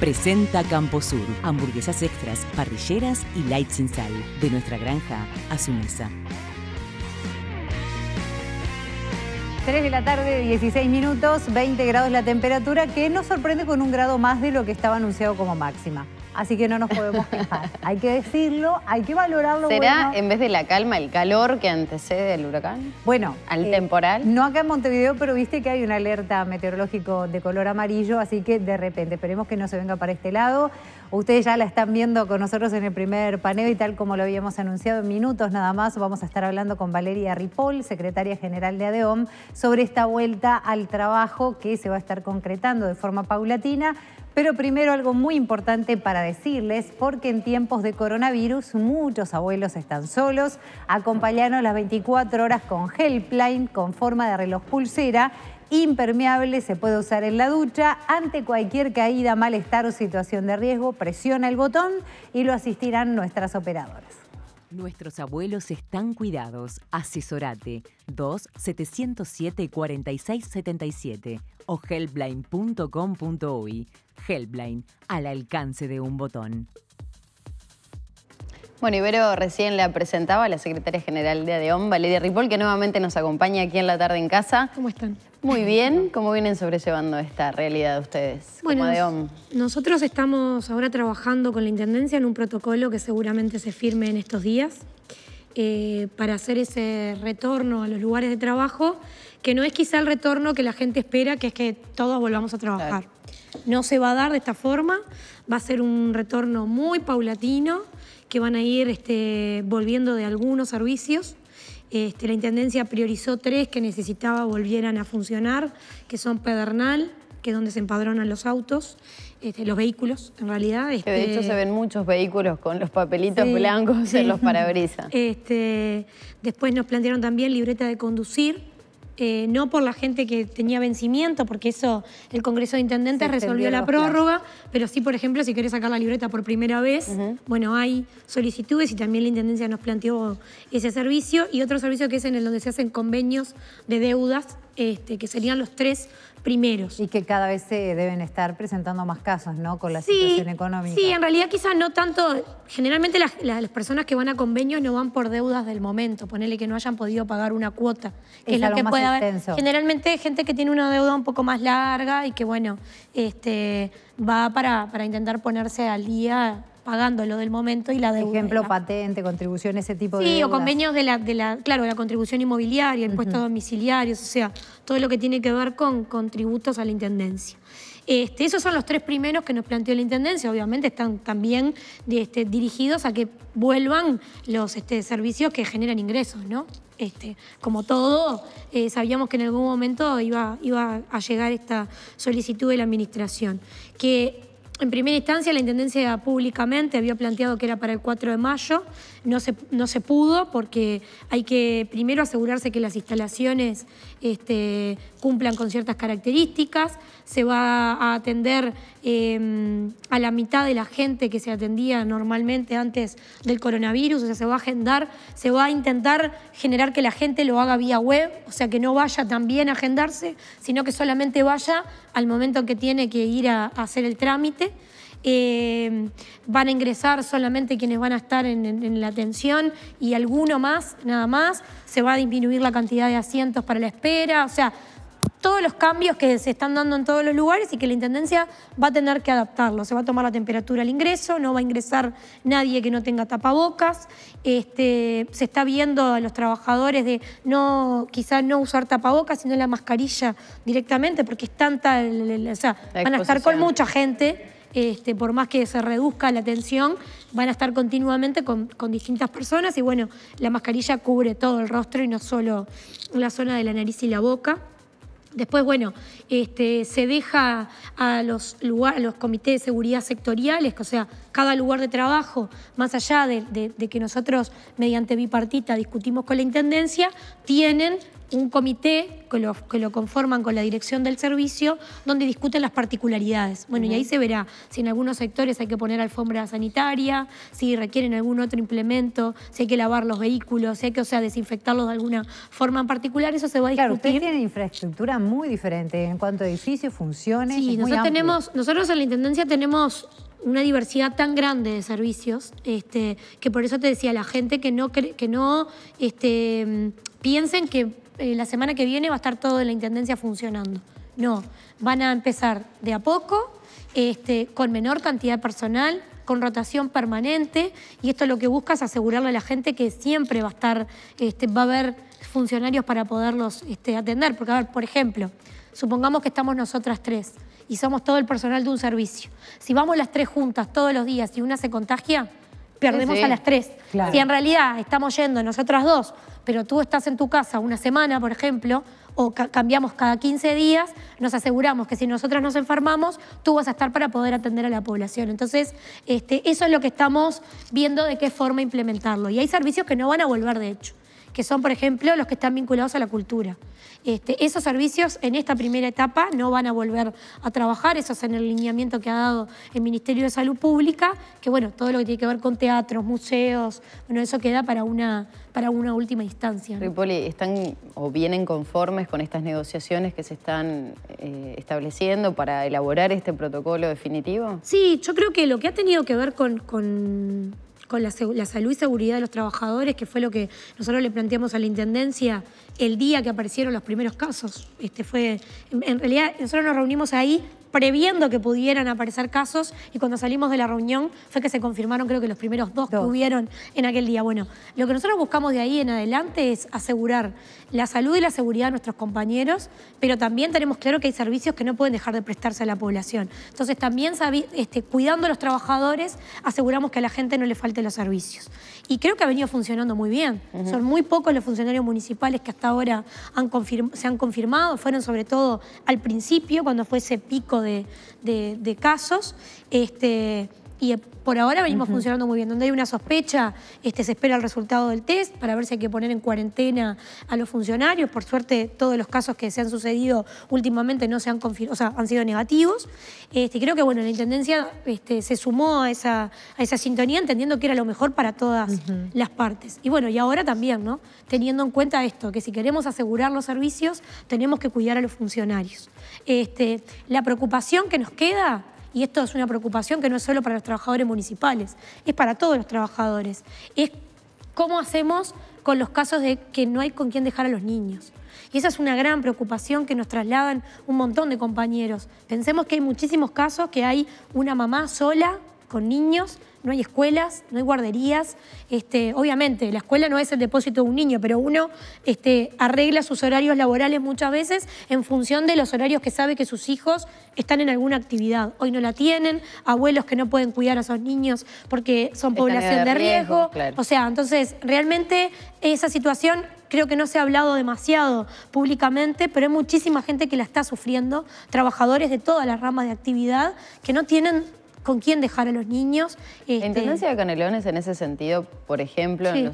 Presenta Camposur, hamburguesas extras, parrilleras y light sin sal, de nuestra granja a su mesa. 3 de la tarde, 16 minutos, 20 grados la temperatura, que nos sorprende con un grado más de lo que estaba anunciado como máxima así que no nos podemos quejar. Hay que decirlo, hay que valorarlo. ¿Será en vez de la calma el calor que antecede al huracán? Bueno. ¿Al eh, temporal? No acá en Montevideo, pero viste que hay una alerta meteorológico de color amarillo, así que de repente, esperemos que no se venga para este lado. Ustedes ya la están viendo con nosotros en el primer paneo y tal como lo habíamos anunciado en minutos nada más, vamos a estar hablando con Valeria Ripoll, secretaria general de ADEOM, sobre esta vuelta al trabajo que se va a estar concretando de forma paulatina. Pero primero algo muy importante para decirles, porque en tiempos de coronavirus muchos abuelos están solos. Acompañanos las 24 horas con Helpline, con forma de reloj pulsera impermeable, se puede usar en la ducha. Ante cualquier caída, malestar o situación de riesgo, presiona el botón y lo asistirán nuestras operadoras. Nuestros abuelos están cuidados. Asesorate 2-707-4677 o helpline.com.uy. Helpline, al alcance de un botón. Bueno, Ibero recién la presentaba la secretaria general de ADEOM, Valeria Ripoll, que nuevamente nos acompaña aquí en la tarde en casa. ¿Cómo están? Muy bien, ¿cómo vienen sobrellevando esta realidad de ustedes? Bueno, nos, nosotros estamos ahora trabajando con la Intendencia en un protocolo que seguramente se firme en estos días eh, para hacer ese retorno a los lugares de trabajo, que no es quizá el retorno que la gente espera, que es que todos volvamos a trabajar. No se va a dar de esta forma, va a ser un retorno muy paulatino, que van a ir este, volviendo de algunos servicios este, la Intendencia priorizó tres que necesitaba volvieran a funcionar, que son Pedernal, que es donde se empadronan los autos, este, los vehículos en realidad. de hecho este, se ven muchos vehículos con los papelitos blancos en los parabrisas. Este, después nos plantearon también libreta de conducir, eh, no por la gente que tenía vencimiento, porque eso el Congreso de Intendentes resolvió la prórroga, pero sí, por ejemplo, si querés sacar la libreta por primera vez, bueno, hay solicitudes y también la Intendencia nos planteó ese servicio y otro servicio que es en el donde se hacen convenios de deudas este, que serían los tres primeros. Y que cada vez se deben estar presentando más casos, ¿no? Con la situación económica. Sí, en realidad quizás no tanto. Generalmente las, personas que van a convenios no van por deudas del momento. Ponele que no hayan podido pagar una cuota, que es, lo que puede Generalmente gente que tiene una deuda un poco más larga y que, bueno, este, va para, para intentar ponerse al día pagando lo del momento y la deuda. Ejemplo, patente, contribución, ese tipo de. Sí, o convenios de la, de la, claro, la contribución inmobiliaria, impuestos domiciliarios, o sea, todo lo que tiene que ver con contributos a la intendencia. Este, esos son los tres primeros que nos planteó la Intendencia. Obviamente están también este, dirigidos a que vuelvan los este, servicios que generan ingresos, ¿no? como todo, eh, sabíamos que en algún momento iba, iba a llegar esta solicitud de la Administración. Que en primera instancia, la Intendencia públicamente había planteado que era para el 4 de mayo no se, pudo porque hay que primero asegurarse que las instalaciones este, cumplan con ciertas características, se va a atender em, a la mitad de la gente que se atendía normalmente antes del coronavirus, o sea, se va a agendar, se va a intentar generar que la gente lo haga vía web, o sea, que no vaya también a agendarse, sino que solamente vaya al momento en que tiene que ir a hacer el trámite. Eh, van a ingresar solamente quienes van a estar en, la atención y alguno más, nada más. Se va a disminuir la cantidad de asientos para la espera. O sea, todos los cambios que se están dando en todos los lugares y que la Intendencia va a tener que adaptarlo. Se va a tomar la temperatura al ingreso, no va a ingresar nadie que no tenga tapabocas. Este, se está viendo a los trabajadores de no, quizás no usar tapabocas, sino la mascarilla directamente, porque es tanta, o sea, van a estar con mucha gente este, por más que se reduzca la tensión, van a estar continuamente con, distintas personas y bueno, la mascarilla cubre todo el rostro y no solo la zona de la nariz y la boca. Después, bueno, este, se deja a los, los comités de seguridad sectoriales, o sea, cada lugar de trabajo, más allá de que nosotros mediante bipartita discutimos con la Intendencia, tienen un comité que lo, que lo, conforman con la dirección del servicio, donde discuten las particularidades. Bueno, y ahí se verá si en algunos sectores hay que poner alfombra sanitaria, si requieren algún otro implemento, si hay que lavar los vehículos, si hay que, o sea, desinfectarlos de alguna forma en particular, eso se va a discutir. Claro, ustedes tienen infraestructura muy diferente en cuanto a edificios, funciones. Sí, nosotros, tenemos, nosotros en la Intendencia tenemos una diversidad tan grande de servicios, este, que por eso te decía, la gente que no, que no este, piensen que eh, la semana que viene va a estar todo en la Intendencia funcionando. No, van a empezar de a poco, este, con menor cantidad de personal, con rotación permanente, y esto lo que busca es asegurarle a la gente que siempre va a estar, este, va a haber funcionarios para poderlos este, atender. Porque, a ver, por ejemplo, supongamos que estamos nosotras tres y somos todo el personal de un servicio. Si vamos las tres juntas todos los días y una se contagia, perdemos a las tres. Si en realidad estamos yendo nosotras dos pero tú estás en tu casa una semana, por ejemplo, o cambiamos cada 15 días, nos aseguramos que si nosotros nos enfermamos, tú vas a estar para poder atender a la población. Entonces, este, eso es lo que estamos viendo de qué forma implementarlo. Y hay servicios que no van a volver, de hecho que son, por ejemplo, los que están vinculados a la cultura. Este, esos servicios en esta primera etapa no van a volver a trabajar, eso es en el lineamiento que ha dado el Ministerio de Salud Pública, que bueno, todo lo que tiene que ver con teatros, museos, bueno, eso queda para una, para una última instancia. Ripoli, ¿están o vienen conformes con estas negociaciones que se están eh, estableciendo para elaborar este protocolo definitivo? Sí, yo creo que lo que ha tenido que ver con con la, salud y seguridad de los trabajadores, que fue lo que nosotros le planteamos a la Intendencia el día que aparecieron los primeros casos. Este fue, en realidad, nosotros nos reunimos ahí previendo que pudieran aparecer casos y cuando salimos de la reunión fue que se confirmaron creo que los primeros dos, que hubieron en aquel día. Bueno, lo que nosotros buscamos de ahí en adelante es asegurar la salud y la seguridad de nuestros compañeros, pero también tenemos claro que hay servicios que no pueden dejar de prestarse a la población. Entonces también este, cuidando a los trabajadores aseguramos que a la gente no le falten los servicios. Y creo que ha venido funcionando muy bien. Son muy pocos los funcionarios municipales que hasta ahora se han confirmado, fueron sobre todo al principio cuando fue ese pico de, de casos. Este, y eh, por ahora venimos funcionando muy bien. Donde hay una sospecha, este, se espera el resultado del test para ver si hay que poner en cuarentena a los funcionarios. Por suerte, todos los casos que se han sucedido últimamente no se han han sido negativos. Este, creo que bueno, la Intendencia este, se sumó a esa, a esa sintonía entendiendo que era lo mejor para todas las partes. Y bueno, y ahora también, ¿no? Teniendo en cuenta esto, que si queremos asegurar los servicios, tenemos que cuidar a los funcionarios. Este, la preocupación que nos queda y esto es una preocupación que no es solo para los trabajadores municipales, es para todos los trabajadores, es cómo hacemos con los casos de que no hay con quién dejar a los niños. Y esa es una gran preocupación que nos trasladan un montón de compañeros. Pensemos que hay muchísimos casos que hay una mamá sola con niños no hay escuelas, no hay guarderías. Este, obviamente, la escuela no es el depósito de un niño, pero uno este, arregla sus horarios laborales muchas veces en función de los horarios que sabe que sus hijos están en alguna actividad. Hoy no la tienen, abuelos que no pueden cuidar a sus niños porque son población de riesgo. O sea, entonces, realmente esa situación creo que no se ha hablado demasiado públicamente, pero hay muchísima gente que la está sufriendo, trabajadores de todas las ramas de actividad que no tienen con quién dejar a los niños. ¿La En este, tendencia de Canelones, en ese sentido, por ejemplo, en,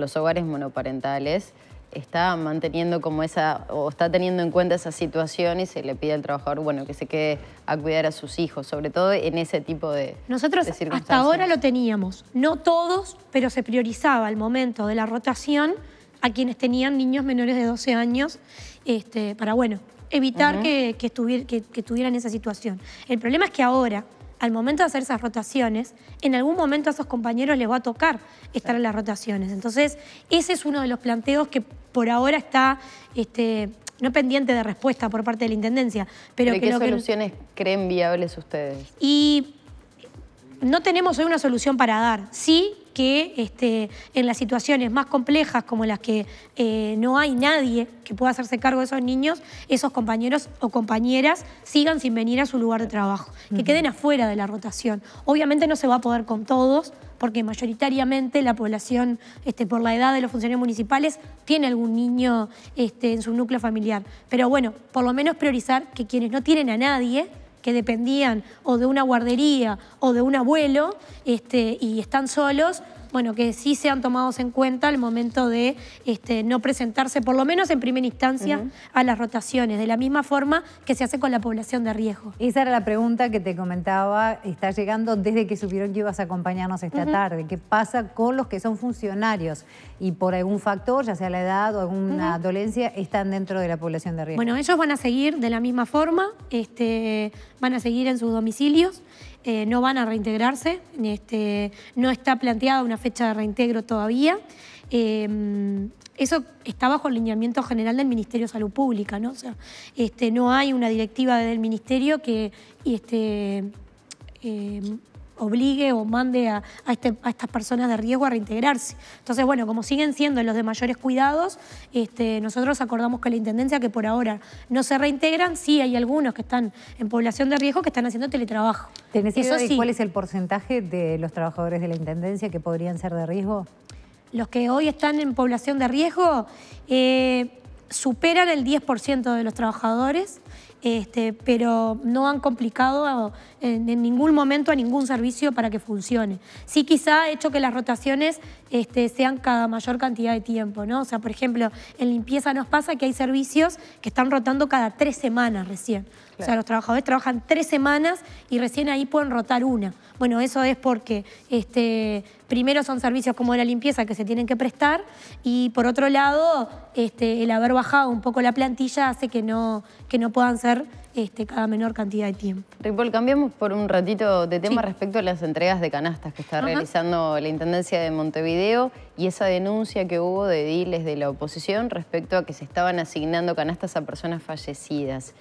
los, hogares monoparentales, está manteniendo como esa, o está teniendo en cuenta esa situación y se le pide al trabajador, bueno, que se quede a cuidar a sus hijos, sobre todo en ese tipo de Nosotros hasta ahora lo teníamos, no todos, pero se priorizaba al momento de la rotación a quienes tenían niños menores de 12 años, este, para, bueno, evitar que, que, en que tuvieran esa situación. El problema es que ahora, al momento de hacer esas rotaciones, en algún momento a esos compañeros les va a tocar estar en las rotaciones. Entonces, ese es uno de los planteos que por ahora está, este, no pendiente de respuesta por parte de la Intendencia. ¿Pero, qué soluciones creen viables ustedes? Y no tenemos hoy una solución para dar. Sí, que este, en las situaciones más complejas como las que eh, no hay nadie que pueda hacerse cargo de esos niños, esos compañeros o compañeras sigan sin venir a su lugar de trabajo, que queden afuera de la rotación. Obviamente no se va a poder con todos, porque mayoritariamente la población, este, por la edad de los funcionarios municipales, tiene algún niño este, en su núcleo familiar. Pero bueno, por lo menos priorizar que quienes no tienen a nadie, que dependían o de una guardería o de un abuelo este, y están solos, bueno, que sí sean tomados en cuenta al momento de este, no presentarse, por lo menos en primera instancia, a las rotaciones, de la misma forma que se hace con la población de riesgo. Esa era la pregunta que te comentaba, está llegando desde que supieron que ibas a acompañarnos esta tarde. ¿Qué pasa con los que son funcionarios y por algún factor, ya sea la edad o alguna dolencia, están dentro de la población de riesgo? Bueno, ellos van a seguir de la misma forma, este, van a seguir en sus domicilios. Eh, no van a reintegrarse, este, no está planteada una fecha de reintegro todavía. Eh, eso está bajo el lineamiento general del Ministerio de Salud Pública, ¿no? O sea, este, no hay una directiva del Ministerio que este, eh, obligue o mande este, a, estas personas de riesgo a reintegrarse. Entonces, bueno, como siguen siendo los de mayores cuidados, este, nosotros acordamos con la Intendencia que por ahora no se reintegran, sí hay algunos que están en población de riesgo que están haciendo teletrabajo. ¿Tenés cuál es el porcentaje de los trabajadores de la Intendencia que podrían ser de riesgo? Los que hoy están en población de riesgo eh, superan el 10% de los trabajadores. Este, pero no han complicado en, ningún momento a ningún servicio para que funcione. Sí quizá ha hecho que las rotaciones este, sean cada mayor cantidad de tiempo, ¿no? O sea, por ejemplo, en limpieza nos pasa que hay servicios que están rotando cada tres semanas recién. O sea, los trabajadores trabajan tres semanas y recién ahí pueden rotar una. Bueno, eso es porque este, primero son servicios como la limpieza que se tienen que prestar y por otro lado este, el haber bajado un poco la plantilla hace que no, que no puedan ser cada menor cantidad de tiempo. Ripoll, cambiamos por un ratito de tema respecto a las entregas de canastas que está realizando la Intendencia de Montevideo y esa denuncia que hubo de diles de la oposición respecto a que se estaban asignando canastas a personas fallecidas.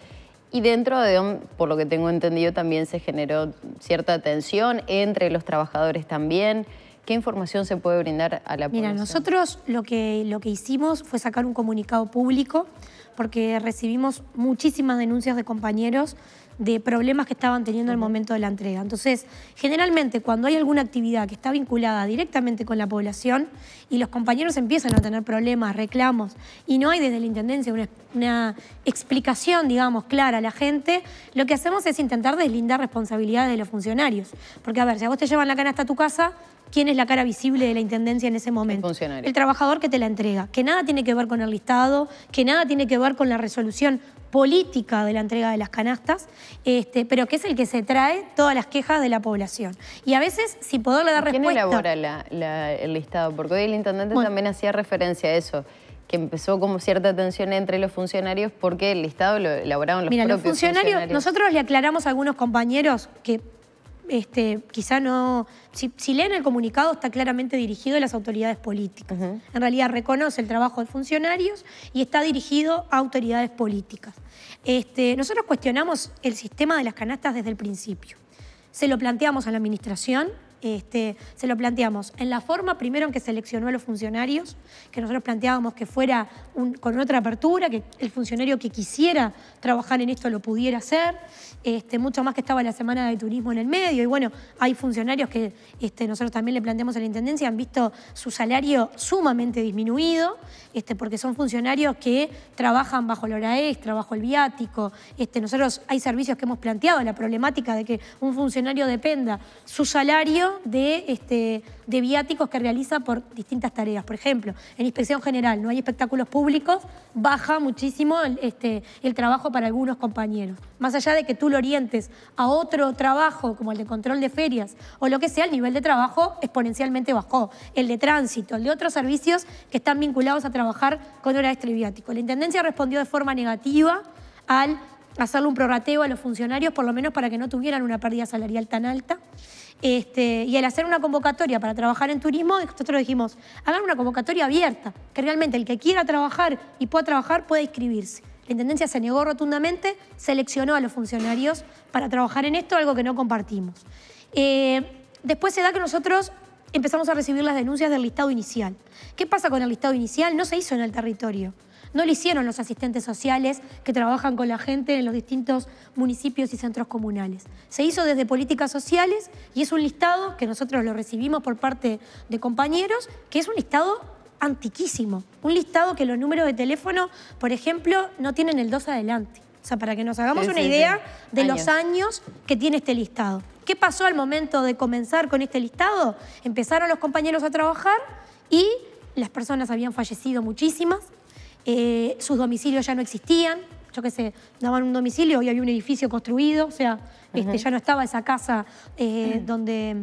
Y dentro de, por lo que tengo entendido, también se generó cierta tensión entre los trabajadores también. ¿Qué información se puede brindar a la Mira, nosotros lo que, lo que hicimos fue sacar un comunicado público porque recibimos muchísimas denuncias de compañeros de problemas que estaban teniendo en el momento de la entrega. Entonces, generalmente cuando hay alguna actividad que está vinculada directamente con la población y los compañeros empiezan a tener problemas, reclamos, y no hay desde la Intendencia una, explicación, digamos, clara a la gente, lo que hacemos es intentar deslindar responsabilidades de los funcionarios. Porque, a ver, si a vos te llevan la cara hasta tu casa, quién es la cara visible de la intendencia en ese momento. El funcionario. El trabajador que te la entrega, que nada tiene que ver con el listado, que nada tiene que ver con la resolución política de la entrega de las canastas, este, pero que es el que se trae todas las quejas de la población. Y a veces, si poderle dar respuesta... ¿Quién elabora el listado? Porque hoy el intendente también hacía referencia a eso que empezó como cierta tensión entre los funcionarios porque el listado lo elaboraron los Mira, los funcionarios, funcionarios. Nosotros le aclaramos a algunos compañeros que este, quizá no. Si, leen el comunicado, está claramente dirigido a las autoridades políticas. En realidad reconoce el trabajo de funcionarios y está dirigido a autoridades políticas. Este, nosotros cuestionamos el sistema de las canastas desde el principio. Se lo planteamos a la administración, este, se lo planteamos en la forma, primero en que seleccionó a los funcionarios, que nosotros planteábamos que fuera con otra apertura, que el funcionario que quisiera trabajar en esto lo pudiera hacer, este, mucho más que estaba la semana de turismo en el medio, y bueno, hay funcionarios que este, nosotros también le planteamos a la Intendencia, han visto su salario sumamente disminuido, porque son funcionarios que trabajan bajo el hora extra, bajo el viático, nosotros hay servicios que hemos planteado la problemática de que un funcionario dependa su salario de, este, de viáticos que realiza por distintas tareas. Por ejemplo, en inspección general no hay espectáculos públicos, baja muchísimo el, este, el trabajo para algunos compañeros. Más allá de que tú lo orientes a otro trabajo, como el de control de ferias o lo que sea, el nivel de trabajo exponencialmente bajó. El de tránsito, el de otros servicios que están vinculados a trabajar con hora extra y viático. La Intendencia respondió de forma negativa al hacerle un prorrateo a los funcionarios, por lo menos para que no tuvieran una pérdida salarial tan alta. Este, y al hacer una convocatoria para trabajar en turismo, nosotros dijimos, hagan una convocatoria abierta, que realmente el que quiera trabajar y pueda trabajar puede inscribirse. La Intendencia se negó rotundamente, seleccionó a los funcionarios para trabajar en esto, algo que no compartimos. Eh, después se da que nosotros empezamos a recibir las denuncias del listado inicial. ¿Qué pasa con el listado inicial? No se hizo en el territorio no lo hicieron los asistentes sociales que trabajan con la gente en los distintos municipios y centros comunales. Se hizo desde políticas sociales y es un listado que nosotros lo recibimos por parte de compañeros, que es un listado antiquísimo. Un listado que los números de teléfono, por ejemplo, no tienen el 2 adelante. O sea, para que nos hagamos una idea de los años que tiene este listado. ¿Qué pasó al momento de comenzar con este listado? Empezaron los compañeros a trabajar y las personas habían fallecido muchísimas, eh, sus domicilios ya no existían, yo qué sé, daban un domicilio y había un edificio construido, o sea, este, ya no estaba esa casa eh, donde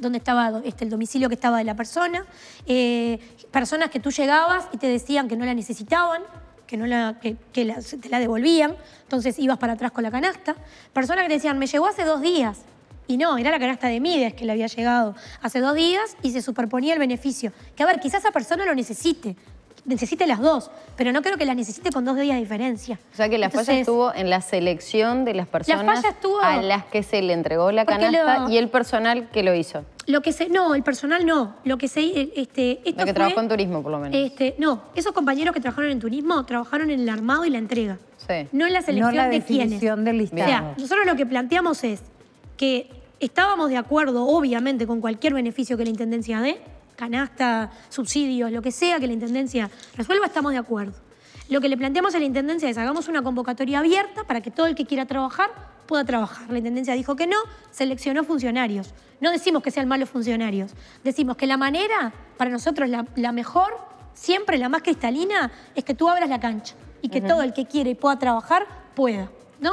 donde estaba este, el domicilio que estaba de la persona, eh, personas que tú llegabas y te decían que no la necesitaban, que, no la, te la devolvían, entonces ibas para atrás con la canasta, personas que te decían, me llegó hace dos días, y no, era la canasta de Mides que le había llegado hace dos días y se superponía el beneficio. Que a ver, quizás esa persona lo necesite, necesite las dos, pero no creo que las necesite con dos días de diferencia. O sea que la falla estuvo en la selección de las personas a las que se le entregó la canasta y el personal que lo hizo. Lo que se, no, el personal no. Lo que se, eh, este, esto lo que trabajó en turismo, por lo menos. Este, no, esos compañeros que trabajaron en turismo trabajaron en el armado y la entrega. Sí. No en la selección no la de Del listado. O sea, nosotros lo que planteamos es que estábamos de acuerdo, obviamente, con cualquier beneficio que la intendencia dé canasta, subsidios, lo que sea que la Intendencia resuelva, estamos de acuerdo. Lo que le planteamos a la Intendencia es hagamos una convocatoria abierta para que todo el que quiera trabajar pueda trabajar. La Intendencia dijo que no, seleccionó funcionarios. No decimos que sean malos funcionarios, decimos que la manera, para nosotros la, mejor, siempre la más cristalina, es que tú abras la cancha y que todo el que quiere y pueda trabajar, pueda. ¿No?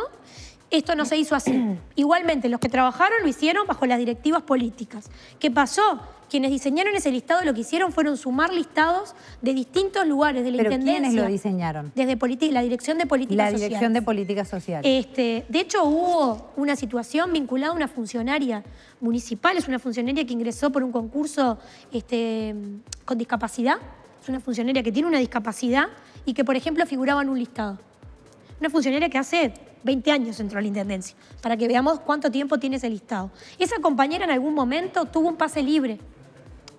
Esto no se hizo así. Igualmente, los que trabajaron lo hicieron bajo las directivas políticas. ¿Qué pasó? Quienes diseñaron ese listado lo que hicieron fueron sumar listados de distintos lugares de la Intendencia. ¿Quiénes lo diseñaron? Desde la Dirección de Política Social. La Dirección de Políticas Sociales. Este, de hecho, hubo una situación vinculada a una funcionaria municipal, es una funcionaria que ingresó por un concurso este, con discapacidad, es una funcionaria que tiene una discapacidad y que, por ejemplo, figuraba en un listado. Una funcionaria que hace 20 años entró a la Intendencia, para que veamos cuánto tiempo tiene ese listado. Esa compañera en algún momento tuvo un pase libre.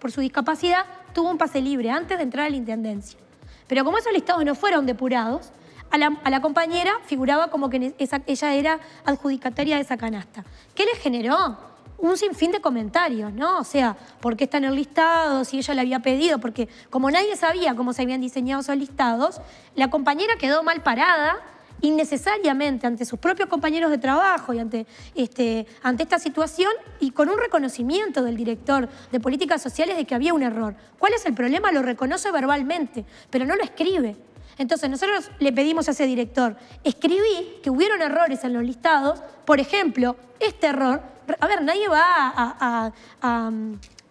Por su discapacidad, tuvo un pase libre antes de entrar a la Intendencia. Pero como esos listados no fueron depurados, a la, compañera figuraba como que ella era adjudicataria de esa canasta. ¿Qué le generó? Un sinfín de comentarios, ¿no? O sea, ¿por qué está en el listado? Si ella le había pedido, porque como nadie sabía cómo se habían diseñado esos listados, la compañera quedó mal parada innecesariamente ante sus propios compañeros de trabajo y ante, este, ante esta situación y con un reconocimiento del director de políticas sociales de que había un error. ¿Cuál es el problema? Lo reconoce verbalmente, pero no lo escribe. Entonces nosotros le pedimos a ese director, escribí que hubieron errores en los listados, por ejemplo, este error, a ver, nadie va a,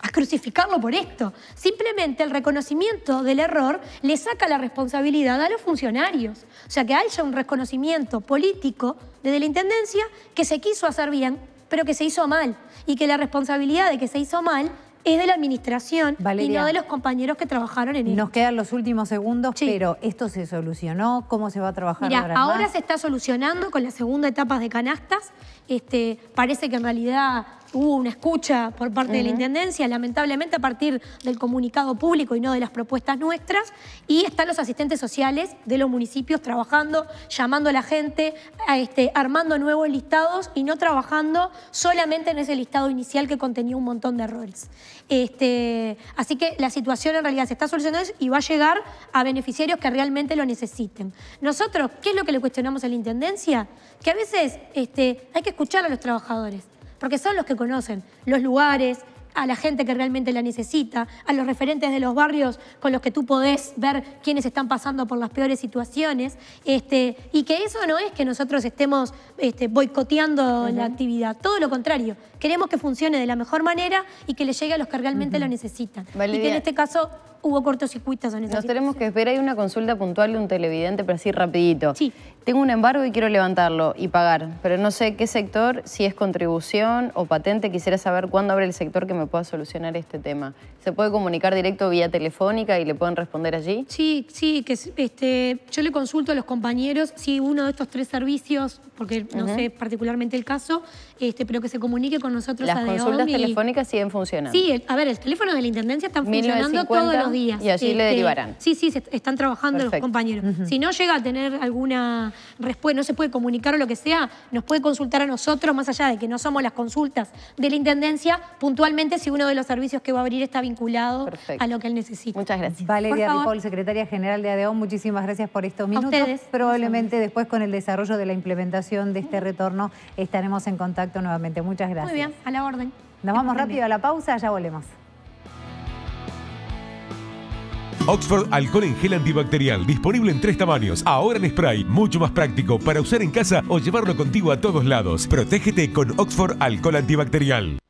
a crucificarlo por esto. Simplemente el reconocimiento del error le saca la responsabilidad a los funcionarios. O sea, que haya un reconocimiento político desde la Intendencia que se quiso hacer bien, pero que se hizo mal. Y que la responsabilidad de que se hizo mal es de la administración y no de los compañeros que trabajaron en Y Nos quedan los últimos segundos, pero ¿esto se solucionó? ¿Cómo se va a trabajar ahora? Ahora se está solucionando con la segunda etapa de canastas. Este, parece que en realidad hubo una escucha por parte de la Intendencia, lamentablemente a partir del comunicado público y no de las propuestas nuestras, y están los asistentes sociales de los municipios trabajando, llamando a la gente, este, armando nuevos listados y no trabajando solamente en ese listado inicial que contenía un montón de errores. Este, así que la situación en realidad se está solucionando y va a llegar a beneficiarios que realmente lo necesiten. Nosotros, ¿qué es lo que le cuestionamos a la Intendencia? Que a veces este, hay que escuchar a los trabajadores porque son los que conocen los lugares, a la gente que realmente la necesita, a los referentes de los barrios con los que tú podés ver quiénes están pasando por las peores situaciones, este, y que eso no es que nosotros estemos este, boicoteando la actividad, todo lo contrario, Queremos que funcione de la mejor manera y que le llegue a los que realmente lo necesitan. y que en este caso hubo cortocircuitos en esa Nos tenemos que esperar. Hay una consulta puntual de un televidente, pero así rapidito. Sí. Tengo un embargo y quiero levantarlo y pagar, pero no sé qué sector, si es contribución o patente. Quisiera saber cuándo abre el sector que me pueda solucionar este tema. ¿Se puede comunicar directo vía telefónica y le pueden responder allí? Sí, sí, que este, yo le consulto a los compañeros si uno de estos tres servicios porque no sé particularmente el caso, este, pero que se comunique con nosotros Las consultas telefónicas siguen funcionando. Sí, a ver, el teléfono de la Intendencia están funcionando todos los días. Y así le este, derivarán. Sí, sí, están trabajando los compañeros. Si no llega a tener alguna respuesta, no se puede comunicar o lo que sea, nos puede consultar a nosotros, más allá de que no somos las consultas de la Intendencia, puntualmente si uno de los servicios que va a abrir está vinculado a lo que él necesita. Muchas gracias. Valeria Ripoll, secretaria general de ADEON, muchísimas gracias por estos minutos. Probablemente después con el desarrollo de la implementación de este retorno estaremos en contacto nuevamente. Muchas gracias. Muy bien, a la orden. Nos vamos rápido a la pausa, ya volvemos. Oxford Alcohol en Gel Antibacterial, disponible en tres tamaños, ahora en spray, mucho más práctico para usar en casa o llevarlo contigo a todos lados. Protégete con Oxford Alcohol Antibacterial.